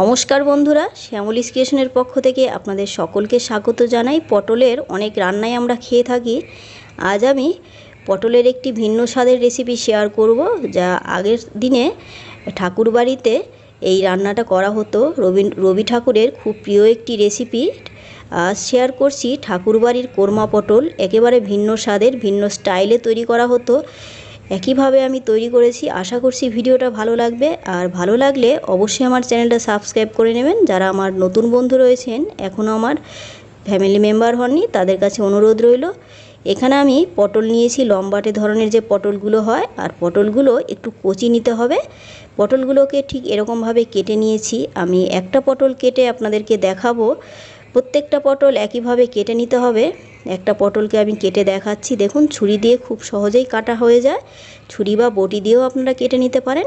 নমস্কার বন্ধুরা শ্যামলিস ক্রিয়েশনের পক্ষ থেকে আপনাদের সকলকে স্বাগত জানাই পটলের অনেক রান্নাই আমরা খেয়ে থাকি আজ আমি পটলের একটি ভিন্ন স্বাদের রেসিপি শেয়ার করব যা আগের দিনে ঠাকুরবাড়িতে এই রান্নাটা করা হতো রবি রবি ঠাকুরের খুব প্রিয় একটি রেসিপি শেয়ার করছি ঠাকুরবাড়ির কোরমা পটল একেবারে ভিন্ন স্বাদের ভিন্ন স্টাইলে তৈরি করা হতো একইভাবে আমি তৈরি করেছি আশা করছি ভিডিওটা ভালো লাগবে আর ভালো লাগলে অবশ্যই আমার চ্যানেলটা সাবস্ক্রাইব করে নেবেন যারা আমার নতুন বন্ধু রয়েছেন এখনও আমার ফ্যামিলি মেম্বার হননি তাদের কাছে অনুরোধ রইল এখানে আমি পটল নিয়েছি লম্বাটে ধরনের যে পটলগুলো হয় আর পটলগুলো একটু কচি নিতে হবে পটলগুলোকে ঠিক এরকমভাবে কেটে নিয়েছি আমি একটা পটল কেটে আপনাদেরকে দেখাবো প্রত্যেকটা পটল একইভাবে কেটে নিতে হবে একটা পটলকে আমি কেটে দেখাচ্ছি দেখুন ছুরি দিয়ে খুব সহজেই কাটা হয়ে যায় ছুরি বা বটি দিয়েও আপনারা কেটে নিতে পারেন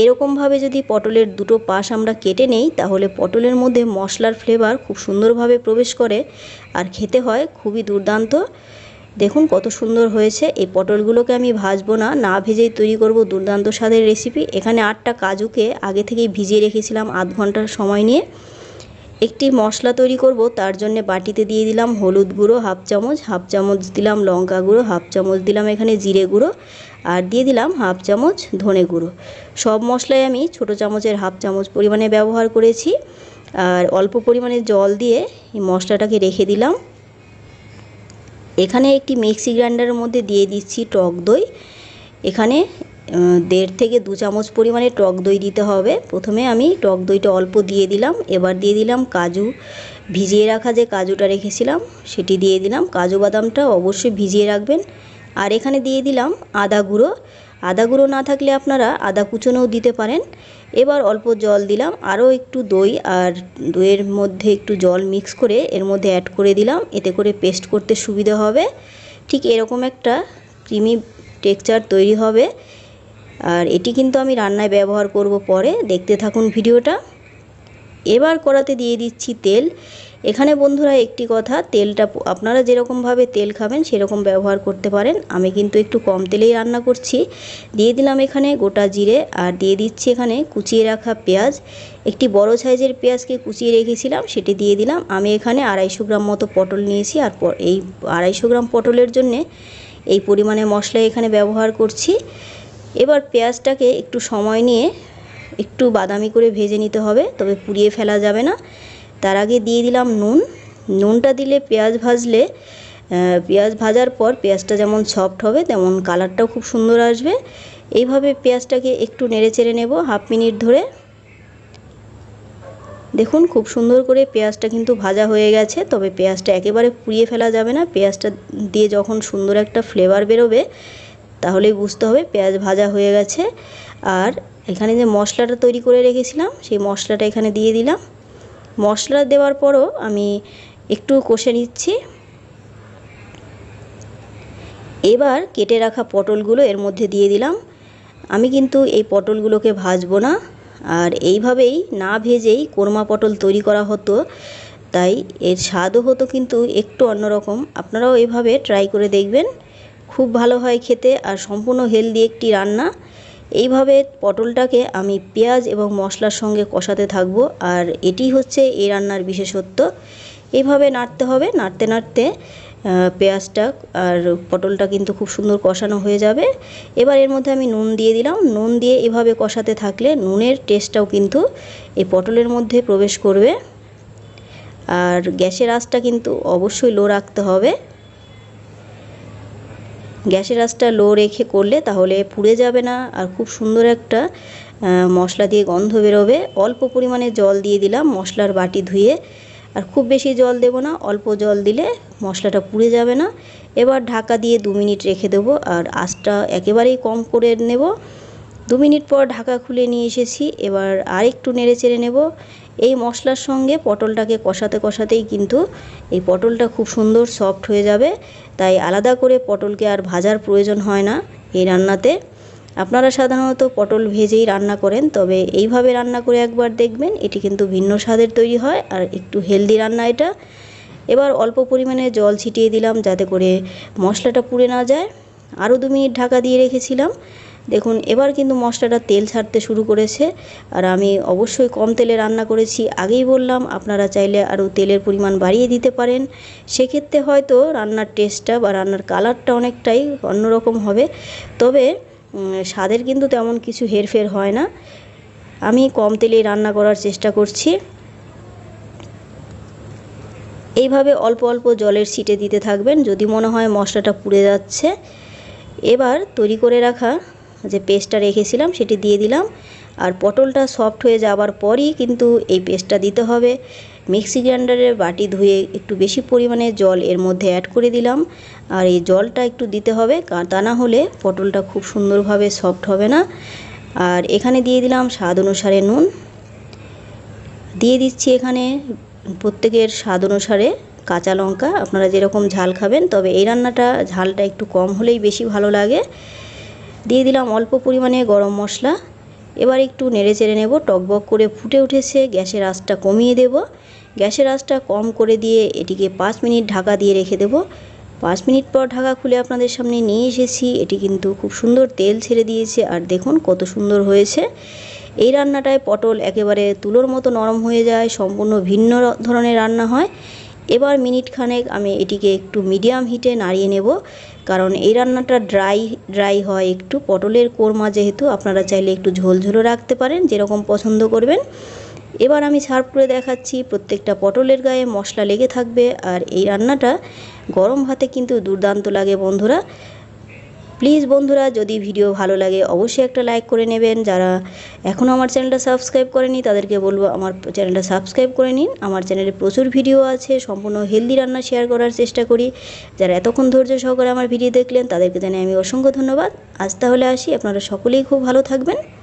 এরকমভাবে যদি পটলের দুটো পাশ আমরা কেটে নেই তাহলে পটলের মধ্যে মশলার ফ্লেভার খুব সুন্দরভাবে প্রবেশ করে আর খেতে হয় খুবই দুর্দান্ত দেখুন কত সুন্দর হয়েছে এই পটলগুলোকে আমি ভাজবো না না ভেজেই তৈরি করব দুর্দান্ত স্বাদের রেসিপি এখানে আটটা কাজুকে আগে থেকেই ভিজিয়ে রেখেছিলাম আধ ঘন্টার সময় নিয়ে একটি মশলা তৈরি করব তার জন্য বাটিতে দিয়ে দিলাম হলুদ গুঁড়ো হাফ চামচ হাফ চামচ দিলাম লঙ্কা গুঁড়ো হাফ চামচ দিলাম এখানে জিরে গুঁড়ো আর দিয়ে দিলাম হাফ চামচ ধনে গুঁড়ো সব মশলাই আমি ছোট চামচের হাফ চামচ পরিমাণে ব্যবহার করেছি আর অল্প পরিমাণে জল দিয়ে এই মশলাটাকে রেখে দিলাম এখানে একটি মিক্সি গ্রাইন্ডারের মধ্যে দিয়ে দিচ্ছি টক দই এখানে দেড় থেকে দু চামচ পরিমাণে টক দই দিতে হবে প্রথমে আমি টক দইটা অল্প দিয়ে দিলাম এবার দিয়ে দিলাম কাজু ভিজিয়ে রাখা যে কাজুটা রেখেছিলাম সেটি দিয়ে দিলাম কাজু বাদামটা অবশ্যই ভিজিয়ে রাখবেন আর এখানে দিয়ে দিলাম আদা গুঁড়ো আদা গুঁড়ো না থাকলে আপনারা আদা কুচনেও দিতে পারেন এবার অল্প জল দিলাম আরও একটু দই আর দইয়ের মধ্যে একটু জল মিক্স করে এর মধ্যে অ্যাড করে দিলাম এতে করে পেস্ট করতে সুবিধা হবে ঠিক এরকম একটা ক্রিমি টেক্সচার তৈরি হবে আর এটি কিন্তু আমি রান্নায় ব্যবহার করব পরে দেখতে থাকুন ভিডিওটা এবার কড়াতে দিয়ে দিচ্ছি তেল এখানে বন্ধুরা একটি কথা তেলটা আপনারা যেরকমভাবে তেল খাবেন সেরকম ব্যবহার করতে পারেন আমি কিন্তু একটু কম তেলেই রান্না করছি দিয়ে দিলাম এখানে গোটা জিরে আর দিয়ে দিচ্ছি এখানে কুচিয়ে রাখা পেঁয়াজ একটি বড় সাইজের পেঁয়াজকে কুচিয়ে রেখেছিলাম সেটি দিয়ে দিলাম আমি এখানে আড়াইশো গ্রাম মতো পটল নিয়েছি আর এই আড়াইশো গ্রাম পটলের জন্যে এই পরিমাণে মশলা এখানে ব্যবহার করছি এবার পেঁয়াজটাকে একটু সময় নিয়ে একটু বাদামি করে ভেজে নিতে হবে তবে পুড়িয়ে ফেলা যাবে না তার আগে দিয়ে দিলাম নুন নুনটা দিলে পেঁয়াজ ভাজলে পেঁয়াজ ভাজার পর পেঁয়াজটা যেমন সফট হবে তেমন কালারটাও খুব সুন্দর আসবে এইভাবে পেঁয়াজটাকে একটু নেড়ে চেড়ে নেব হাফ মিনিট ধরে দেখুন খুব সুন্দর করে পেঁয়াজটা কিন্তু ভাজা হয়ে গেছে তবে পেঁয়াজটা একেবারে পুড়িয়ে ফেলা যাবে না পেঁয়াজটা দিয়ে যখন সুন্দর একটা ফ্লেভার বেরোবে তাহলেই বুঝতে হবে পেঁয়াজ ভাজা হয়ে গেছে আর এখানে যে মশলাটা তৈরি করে রেখেছিলাম সেই মশলাটা এখানে দিয়ে দিলাম মশলা দেওয়ার পরও আমি একটু কষে নিচ্ছি এবার কেটে রাখা পটলগুলো এর মধ্যে দিয়ে দিলাম আমি কিন্তু এই পটলগুলোকে ভাজবো না আর এইভাবেই না ভেজেই কোরমা পটল তৈরি করা হতো তাই এর স্বাদও হতো কিন্তু একটু অন্যরকম আপনারাও এভাবে ট্রাই করে দেখবেন খুব ভালো হয় খেতে আর সম্পূর্ণ হেলদি একটি রান্না এইভাবে পটলটাকে আমি পেঁয়াজ এবং মশলার সঙ্গে কষাতে থাকব আর এটি হচ্ছে এই রান্নার বিশেষত্ব এইভাবে নাড়তে হবে নাড়তে নাড়তে পেঁয়াজটা আর পটলটা কিন্তু খুব সুন্দর কষানো হয়ে যাবে এবার এর মধ্যে আমি নুন দিয়ে দিলাম নুন দিয়ে এভাবে কষাতে থাকলে নুনের টেস্টটাও কিন্তু এই পটলের মধ্যে প্রবেশ করবে আর গ্যাসের আঁচটা কিন্তু অবশ্যই লো রাখতে হবে গ্যাসের আঁচটা লো রেখে করলে তাহলে পুড়ে যাবে না আর খুব সুন্দর একটা মশলা দিয়ে গন্ধ বেরোবে অল্প পরিমাণে জল দিয়ে দিলাম মশলার বাটি ধুয়ে আর খুব বেশি জল দেব না অল্প জল দিলে মশলাটা পুড়ে যাবে না এবার ঢাকা দিয়ে দু মিনিট রেখে দেবো আর আঁচটা একেবারেই কম করে নেব দু মিনিট পর ঢাকা খুলে নিয়ে এসেছি এবার আর একটু নেড়ে চেড়ে নেবো এই মশলার সঙ্গে পটলটাকে কষাতে কষাতেই কিন্তু এই পটলটা খুব সুন্দর সফট হয়ে যাবে তাই আলাদা করে পটলকে আর ভাজার প্রয়োজন হয় না এই রান্নাতে আপনারা সাধারণত পটল ভেজেই রান্না করেন তবে এইভাবে রান্না করে একবার দেখবেন এটি কিন্তু ভিন্ন স্বাদের তৈরি হয় আর একটু হেলদি রান্না এটা এবার অল্প পরিমাণে জল ছিটিয়ে দিলাম যাতে করে মশলাটা পুড়ে না যায় আরও দু মিনিট ঢাকা দিয়ে রেখেছিলাম দেখুন এবার কিন্তু মশলাটা তেল ছাড়তে শুরু করেছে আর আমি অবশ্যই কম তেলে রান্না করেছি আগেই বললাম আপনারা চাইলে আরও তেলের পরিমাণ বাড়িয়ে দিতে পারেন সেক্ষেত্রে হয়তো রান্নার টেস্টটা বা রান্নার কালারটা অনেকটাই অন্যরকম হবে তবে স্বাদের কিন্তু তেমন কিছু হেরফের হয় না আমি কম তেলেই রান্না করার চেষ্টা করছি এইভাবে অল্প অল্প জলের সিটে দিতে থাকবেন যদি মনে হয় মশলাটা পুড়ে যাচ্ছে এবার তৈরি করে রাখা যে পেস্টটা রেখেছিলাম সেটি দিয়ে দিলাম আর পটলটা সফট হয়ে যাওয়ার পরই কিন্তু এই পেস্টটা দিতে হবে মিক্সি গ্রাইন্ডারে বাটি ধুয়ে একটু বেশি পরিমাণে জল এর মধ্যে অ্যাড করে দিলাম আর এই জলটা একটু দিতে হবে তা না হলে পটলটা খুব সুন্দরভাবে সফট হবে না আর এখানে দিয়ে দিলাম স্বাদ অনুসারে নুন দিয়ে দিচ্ছি এখানে প্রত্যেকের স্বাদ অনুসারে কাঁচা লঙ্কা আপনারা যেরকম ঝাল খাবেন তবে এই রান্নাটা ঝালটা একটু কম হলেই বেশি ভালো লাগে দিয়ে দিলাম অল্প পরিমাণে গরম মশলা এবার একটু নেড়ে চেড়ে নেব টকবক করে ফুটে উঠেছে গ্যাসের আঁচটা কমিয়ে দেব গ্যাসের আঁচটা কম করে দিয়ে এটিকে পাঁচ মিনিট ঢাকা দিয়ে রেখে দেব পাঁচ মিনিট পর ঢাকা খুলে আপনাদের সামনে নিয়ে এসেছি এটি কিন্তু খুব সুন্দর তেল ছেড়ে দিয়েছে আর দেখুন কত সুন্দর হয়েছে এই রান্নাটায় পটল একেবারে তুলোর মতো নরম হয়ে যায় সম্পূর্ণ ভিন্ন ধরনের রান্না হয় এবার মিনিট খানেক আমি এটিকে একটু মিডিয়াম হিটে নাড়িয়ে নেব কারণ এই রান্নাটা ড্রাই ড্রাই হয় একটু পটলের কোরমা যেহেতু আপনারা চাইলে একটু ঝোলঝোলও রাখতে পারেন যেরকম পছন্দ করবেন এবার আমি সার্ভ করে দেখাচ্ছি প্রত্যেকটা পটলের গায়ে মশলা লেগে থাকবে আর এই রান্নাটা গরম ভাতে কিন্তু দুর্দান্ত লাগে বন্ধুরা প্লিজ বন্ধুরা যদি ভিডিও ভালো লাগে অবশ্যই একটা লাইক করে নেবেন যারা এখনও আমার চ্যানেলটা সাবস্ক্রাইব করেনি তাদেরকে বলবো আমার চ্যানেলটা সাবস্ক্রাইব করে নিন আমার চ্যানেলে প্রচুর ভিডিও আছে সম্পূর্ণ হেলদি রান্না শেয়ার করার চেষ্টা করি যারা এতক্ষণ ধৈর্য সহকারে আমার ভিডিও দেখলেন তাদেরকে জানাই আমি অসংখ্য ধন্যবাদ আজ তাহলে আসি আপনারা সকলেই খুব ভালো থাকবেন